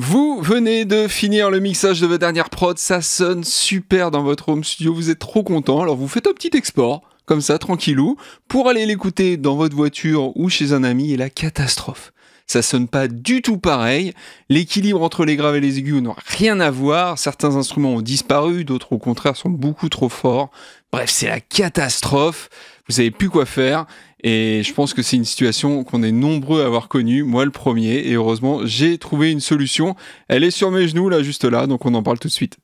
Vous venez de finir le mixage de votre dernière prod, ça sonne super dans votre home studio, vous êtes trop content, alors vous faites un petit export, comme ça, tranquillou, pour aller l'écouter dans votre voiture ou chez un ami, et la catastrophe. Ça sonne pas du tout pareil, l'équilibre entre les graves et les aigus n'a rien à voir, certains instruments ont disparu, d'autres au contraire sont beaucoup trop forts, bref c'est la catastrophe, vous savez plus quoi faire, et je pense que c'est une situation qu'on est nombreux à avoir connue, moi le premier, et heureusement j'ai trouvé une solution. Elle est sur mes genoux là, juste là, donc on en parle tout de suite.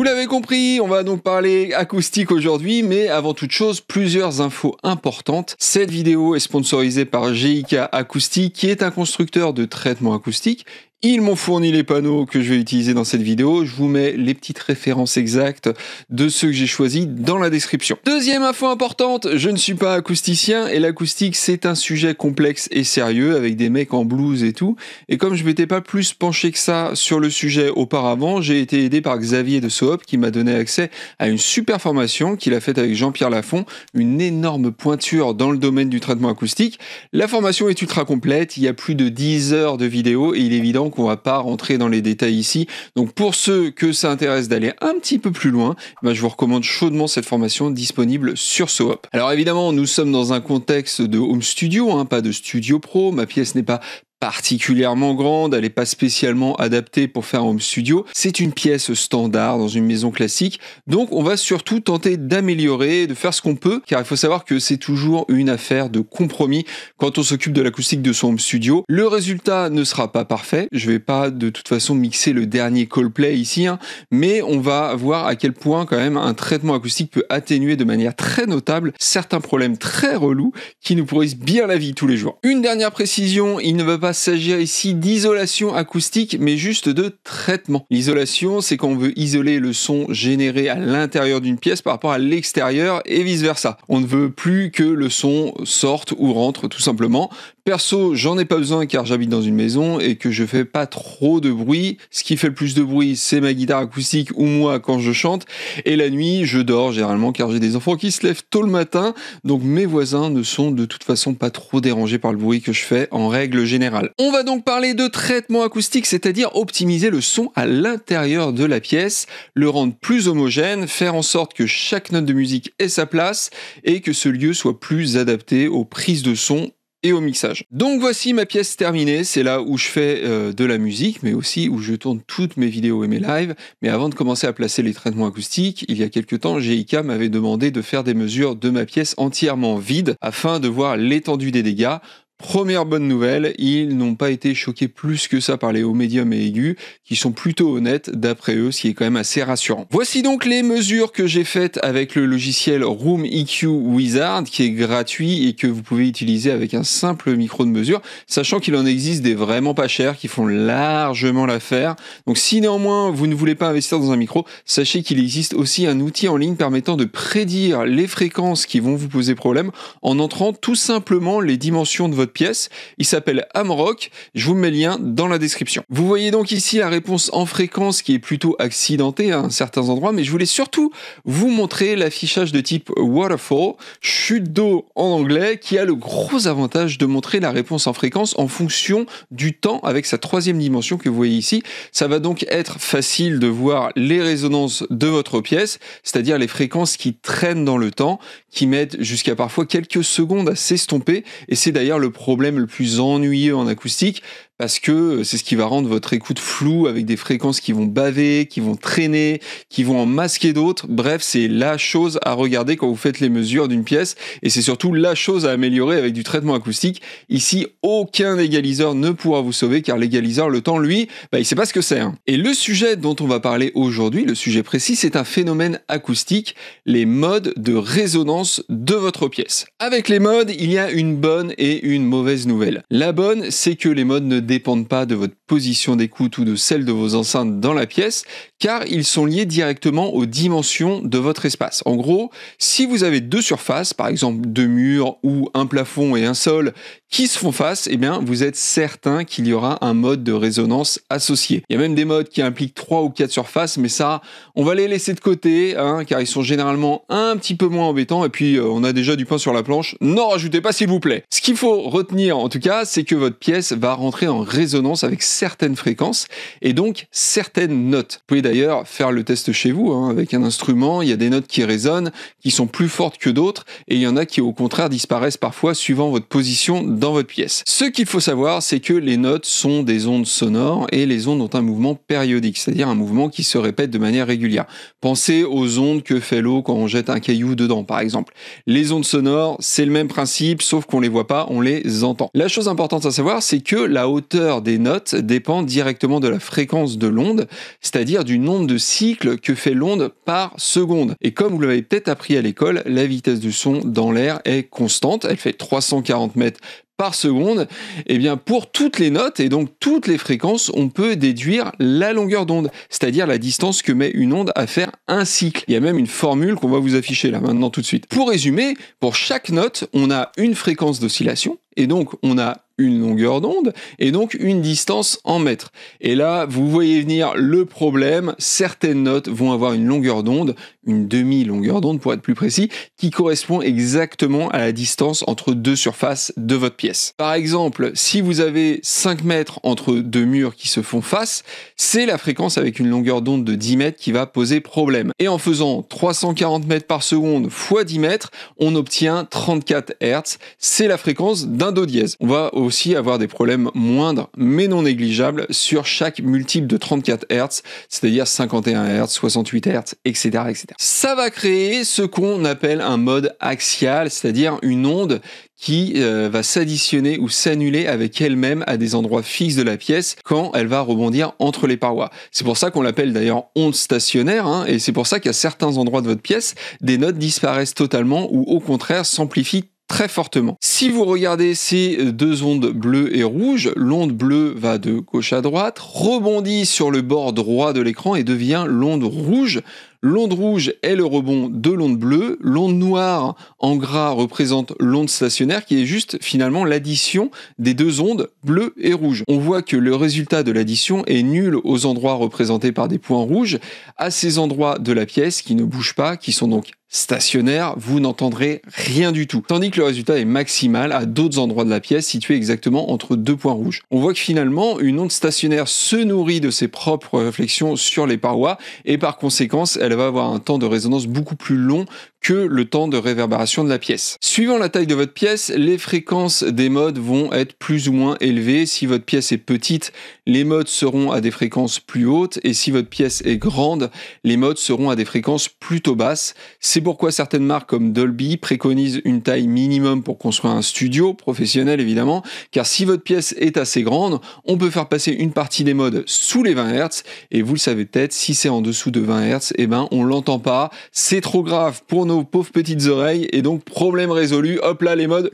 Vous l'avez compris, on va donc parler acoustique aujourd'hui, mais avant toute chose, plusieurs infos importantes. Cette vidéo est sponsorisée par GIK Acoustique, qui est un constructeur de traitement acoustique ils m'ont fourni les panneaux que je vais utiliser dans cette vidéo. Je vous mets les petites références exactes de ceux que j'ai choisis dans la description. Deuxième info importante, je ne suis pas acousticien et l'acoustique c'est un sujet complexe et sérieux avec des mecs en blues et tout. Et comme je m'étais pas plus penché que ça sur le sujet auparavant, j'ai été aidé par Xavier de Soop qui m'a donné accès à une super formation qu'il a faite avec Jean-Pierre Lafont, une énorme pointure dans le domaine du traitement acoustique. La formation est ultra complète, il y a plus de 10 heures de vidéos et il est évident donc on va pas rentrer dans les détails ici. Donc pour ceux que ça intéresse d'aller un petit peu plus loin, eh ben, je vous recommande chaudement cette formation disponible sur Soap. Alors évidemment, nous sommes dans un contexte de home studio, hein, pas de studio pro. Ma pièce n'est pas particulièrement grande, elle n'est pas spécialement adaptée pour faire home studio. C'est une pièce standard dans une maison classique, donc on va surtout tenter d'améliorer, de faire ce qu'on peut, car il faut savoir que c'est toujours une affaire de compromis quand on s'occupe de l'acoustique de son home studio. Le résultat ne sera pas parfait, je vais pas de toute façon mixer le dernier Coldplay ici, hein, mais on va voir à quel point quand même un traitement acoustique peut atténuer de manière très notable certains problèmes très relous qui nous pourrissent bien la vie tous les jours. Une dernière précision, il ne va pas s'agir ici d'isolation acoustique, mais juste de traitement. L'isolation, c'est quand on veut isoler le son généré à l'intérieur d'une pièce par rapport à l'extérieur et vice-versa. On ne veut plus que le son sorte ou rentre tout simplement. Perso, j'en ai pas besoin car j'habite dans une maison et que je fais pas trop de bruit. Ce qui fait le plus de bruit, c'est ma guitare acoustique ou moi quand je chante. Et la nuit, je dors généralement car j'ai des enfants qui se lèvent tôt le matin. Donc mes voisins ne sont de toute façon pas trop dérangés par le bruit que je fais en règle générale. On va donc parler de traitement acoustique, c'est-à-dire optimiser le son à l'intérieur de la pièce, le rendre plus homogène, faire en sorte que chaque note de musique ait sa place et que ce lieu soit plus adapté aux prises de son et au mixage. Donc voici ma pièce terminée, c'est là où je fais euh, de la musique, mais aussi où je tourne toutes mes vidéos et mes lives. Mais avant de commencer à placer les traitements acoustiques, il y a quelques temps, GIK m'avait demandé de faire des mesures de ma pièce entièrement vide afin de voir l'étendue des dégâts Première bonne nouvelle, ils n'ont pas été choqués plus que ça par les hauts médiums et aigus, qui sont plutôt honnêtes d'après eux, ce qui est quand même assez rassurant. Voici donc les mesures que j'ai faites avec le logiciel Room EQ Wizard, qui est gratuit et que vous pouvez utiliser avec un simple micro de mesure, sachant qu'il en existe des vraiment pas chers qui font largement l'affaire. Donc si néanmoins vous ne voulez pas investir dans un micro, sachez qu'il existe aussi un outil en ligne permettant de prédire les fréquences qui vont vous poser problème en entrant tout simplement les dimensions de votre pièce. Il s'appelle Amrock. Je vous mets le lien dans la description. Vous voyez donc ici la réponse en fréquence qui est plutôt accidentée à certains endroits, mais je voulais surtout vous montrer l'affichage de type waterfall, chute d'eau en anglais, qui a le gros avantage de montrer la réponse en fréquence en fonction du temps avec sa troisième dimension que vous voyez ici. Ça va donc être facile de voir les résonances de votre pièce, c'est-à-dire les fréquences qui traînent dans le temps, qui mettent jusqu'à parfois quelques secondes à s'estomper, et c'est d'ailleurs le problème le plus ennuyeux en acoustique, parce que euh, c'est ce qui va rendre votre écoute floue avec des fréquences qui vont baver, qui vont traîner, qui vont en masquer d'autres. Bref, c'est la chose à regarder quand vous faites les mesures d'une pièce et c'est surtout la chose à améliorer avec du traitement acoustique. Ici, aucun égaliseur ne pourra vous sauver car l'égaliseur, le temps, lui, bah, il sait pas ce que c'est. Hein. Et le sujet dont on va parler aujourd'hui, le sujet précis, c'est un phénomène acoustique, les modes de résonance de votre pièce. Avec les modes, il y a une bonne et une mauvaise nouvelle. La bonne, c'est que les modes ne dépendent pas de votre position d'écoute ou de celle de vos enceintes dans la pièce, car ils sont liés directement aux dimensions de votre espace. En gros, si vous avez deux surfaces, par exemple deux murs ou un plafond et un sol, qui se font face, et eh bien, vous êtes certain qu'il y aura un mode de résonance associé. Il y a même des modes qui impliquent trois ou quatre surfaces, mais ça, on va les laisser de côté, hein, car ils sont généralement un petit peu moins embêtants, et puis euh, on a déjà du pain sur la planche. N'en rajoutez pas, s'il vous plaît. Ce qu'il faut retenir, en tout cas, c'est que votre pièce va rentrer en résonance avec certaines fréquences et donc certaines notes. Vous pouvez d'ailleurs faire le test chez vous hein, avec un instrument, il y a des notes qui résonnent, qui sont plus fortes que d'autres et il y en a qui au contraire disparaissent parfois suivant votre position dans votre pièce. Ce qu'il faut savoir, c'est que les notes sont des ondes sonores et les ondes ont un mouvement périodique, c'est-à-dire un mouvement qui se répète de manière régulière. Pensez aux ondes que fait l'eau quand on jette un caillou dedans par exemple. Les ondes sonores, c'est le même principe sauf qu'on les voit pas, on les entend. La chose importante à savoir, c'est que la hauteur des notes dépend directement de la fréquence de l'onde, c'est-à-dire du nombre de cycles que fait l'onde par seconde. Et comme vous l'avez peut-être appris à l'école, la vitesse du son dans l'air est constante, elle fait 340 mètres par seconde, et eh bien pour toutes les notes et donc toutes les fréquences, on peut déduire la longueur d'onde, c'est-à-dire la distance que met une onde à faire un cycle. Il y a même une formule qu'on va vous afficher là maintenant tout de suite. Pour résumer, pour chaque note, on a une fréquence d'oscillation, et donc, on a une longueur d'onde et donc une distance en mètres. Et là, vous voyez venir le problème. Certaines notes vont avoir une longueur d'onde, une demi-longueur d'onde pour être plus précis, qui correspond exactement à la distance entre deux surfaces de votre pièce. Par exemple, si vous avez 5 mètres entre deux murs qui se font face, c'est la fréquence avec une longueur d'onde de 10 mètres qui va poser problème. Et en faisant 340 mètres par seconde fois 10 mètres, on obtient 34 Hz. C'est la fréquence d'un Do dièse. On va aussi avoir des problèmes moindres mais non négligeables sur chaque multiple de 34 Hz, c'est-à-dire 51 Hz, 68 Hz, etc., etc. Ça va créer ce qu'on appelle un mode axial, c'est-à-dire une onde qui euh, va s'additionner ou s'annuler avec elle-même à des endroits fixes de la pièce quand elle va rebondir entre les parois. C'est pour ça qu'on l'appelle d'ailleurs onde stationnaire, hein, et c'est pour ça qu'à certains endroits de votre pièce, des notes disparaissent totalement ou au contraire s'amplifient très fortement. Si vous regardez ces deux ondes bleues et rouges, l'onde bleue va de gauche à droite, rebondit sur le bord droit de l'écran et devient l'onde rouge. L'onde rouge est le rebond de l'onde bleue, l'onde noire en gras représente l'onde stationnaire qui est juste finalement l'addition des deux ondes bleue et rouge. On voit que le résultat de l'addition est nul aux endroits représentés par des points rouges, à ces endroits de la pièce qui ne bougent pas, qui sont donc stationnaire, vous n'entendrez rien du tout. Tandis que le résultat est maximal à d'autres endroits de la pièce situés exactement entre deux points rouges. On voit que finalement, une onde stationnaire se nourrit de ses propres réflexions sur les parois et par conséquence, elle va avoir un temps de résonance beaucoup plus long que le temps de réverbération de la pièce. Suivant la taille de votre pièce, les fréquences des modes vont être plus ou moins élevées. Si votre pièce est petite, les modes seront à des fréquences plus hautes et si votre pièce est grande, les modes seront à des fréquences plutôt basses. C'est pourquoi certaines marques comme Dolby préconisent une taille minimum pour construire un studio professionnel évidemment, car si votre pièce est assez grande, on peut faire passer une partie des modes sous les 20 Hz et vous le savez peut-être, si c'est en dessous de 20 Hz, eh ben on l'entend pas, c'est trop grave pour pauvres petites oreilles, et donc problème résolu, hop là les modes,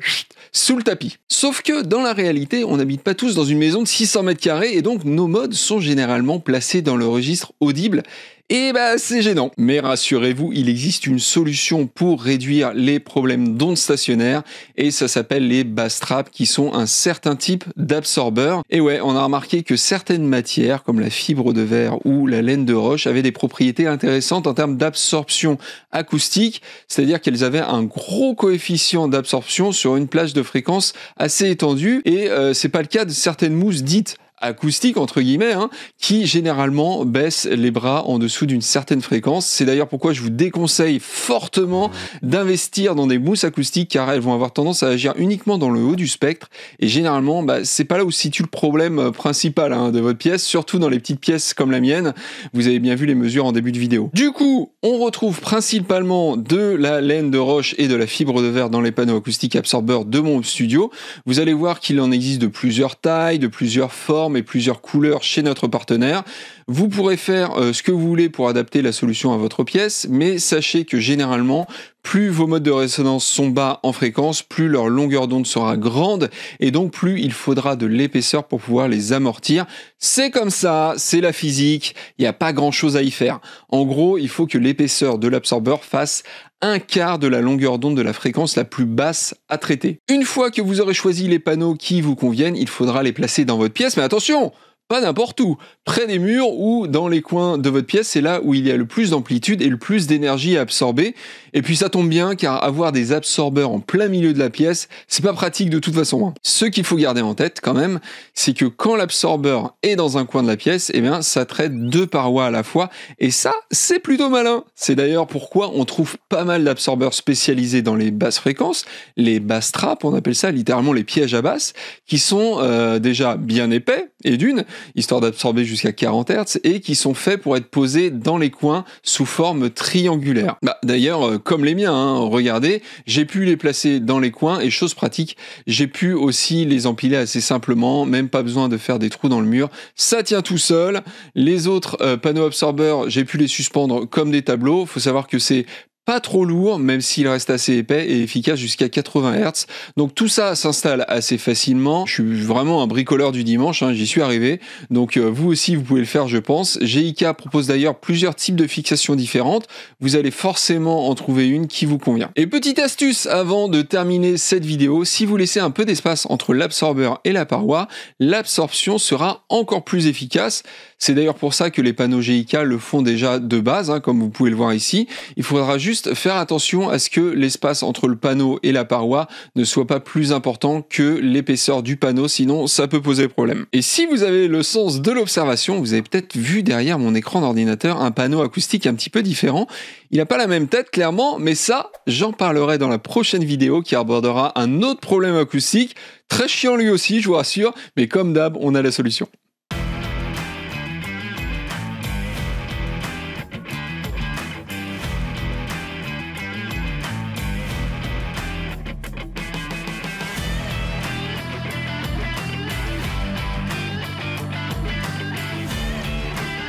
sous le tapis. Sauf que dans la réalité, on n'habite pas tous dans une maison de 600 mètres carrés, et donc nos modes sont généralement placés dans le registre audible, et eh bah ben, c'est gênant. Mais rassurez-vous, il existe une solution pour réduire les problèmes d'ondes stationnaires et ça s'appelle les bass traps qui sont un certain type d'absorbeur. Et ouais, on a remarqué que certaines matières comme la fibre de verre ou la laine de roche avaient des propriétés intéressantes en termes d'absorption acoustique, c'est-à-dire qu'elles avaient un gros coefficient d'absorption sur une plage de fréquence assez étendue et euh, c'est pas le cas de certaines mousses dites acoustique entre guillemets hein, qui généralement baisse les bras en dessous d'une certaine fréquence. C'est d'ailleurs pourquoi je vous déconseille fortement d'investir dans des mousses acoustiques car elles vont avoir tendance à agir uniquement dans le haut du spectre et généralement bah, c'est pas là où se situe le problème euh, principal hein, de votre pièce, surtout dans les petites pièces comme la mienne. Vous avez bien vu les mesures en début de vidéo. Du coup, on retrouve principalement de la laine de roche et de la fibre de verre dans les panneaux acoustiques absorbeurs de mon studio. Vous allez voir qu'il en existe de plusieurs tailles, de plusieurs formes et plusieurs couleurs chez notre partenaire. Vous pourrez faire euh, ce que vous voulez pour adapter la solution à votre pièce, mais sachez que généralement, plus vos modes de résonance sont bas en fréquence, plus leur longueur d'onde sera grande et donc plus il faudra de l'épaisseur pour pouvoir les amortir. C'est comme ça, c'est la physique, il n'y a pas grand chose à y faire. En gros, il faut que l'épaisseur de l'absorbeur fasse un quart de la longueur d'onde de la fréquence la plus basse à traiter. Une fois que vous aurez choisi les panneaux qui vous conviennent, il faudra les placer dans votre pièce, mais attention pas n'importe où, près des murs ou dans les coins de votre pièce, c'est là où il y a le plus d'amplitude et le plus d'énergie à absorber. Et puis ça tombe bien car avoir des absorbeurs en plein milieu de la pièce, c'est pas pratique de toute façon. Hein. Ce qu'il faut garder en tête quand même, c'est que quand l'absorbeur est dans un coin de la pièce, eh bien ça traite deux parois à la fois et ça, c'est plutôt malin. C'est d'ailleurs pourquoi on trouve pas mal d'absorbeurs spécialisés dans les basses fréquences, les basses trappes, on appelle ça littéralement les pièges à basse, qui sont euh, déjà bien épais et d'une, histoire d'absorber jusqu'à 40 Hz et qui sont faits pour être posés dans les coins sous forme triangulaire. Bah, d'ailleurs, euh, comme les miens. Hein. Regardez, j'ai pu les placer dans les coins et chose pratique, j'ai pu aussi les empiler assez simplement, même pas besoin de faire des trous dans le mur. Ça tient tout seul. Les autres euh, panneaux absorbeurs, j'ai pu les suspendre comme des tableaux. Faut savoir que c'est pas trop lourd, même s'il reste assez épais et efficace jusqu'à 80 Hz. Donc tout ça s'installe assez facilement. Je suis vraiment un bricoleur du dimanche, hein, j'y suis arrivé. Donc euh, vous aussi, vous pouvez le faire, je pense. GIK propose d'ailleurs plusieurs types de fixations différentes. Vous allez forcément en trouver une qui vous convient. Et petite astuce avant de terminer cette vidéo, si vous laissez un peu d'espace entre l'absorbeur et la paroi, l'absorption sera encore plus efficace. C'est d'ailleurs pour ça que les panneaux GIK le font déjà de base, hein, comme vous pouvez le voir ici. Il faudra juste faire attention à ce que l'espace entre le panneau et la paroi ne soit pas plus important que l'épaisseur du panneau, sinon ça peut poser problème. Et si vous avez le sens de l'observation, vous avez peut-être vu derrière mon écran d'ordinateur un panneau acoustique un petit peu différent. Il n'a pas la même tête, clairement, mais ça, j'en parlerai dans la prochaine vidéo qui abordera un autre problème acoustique, très chiant lui aussi, je vous rassure, mais comme d'hab, on a la solution.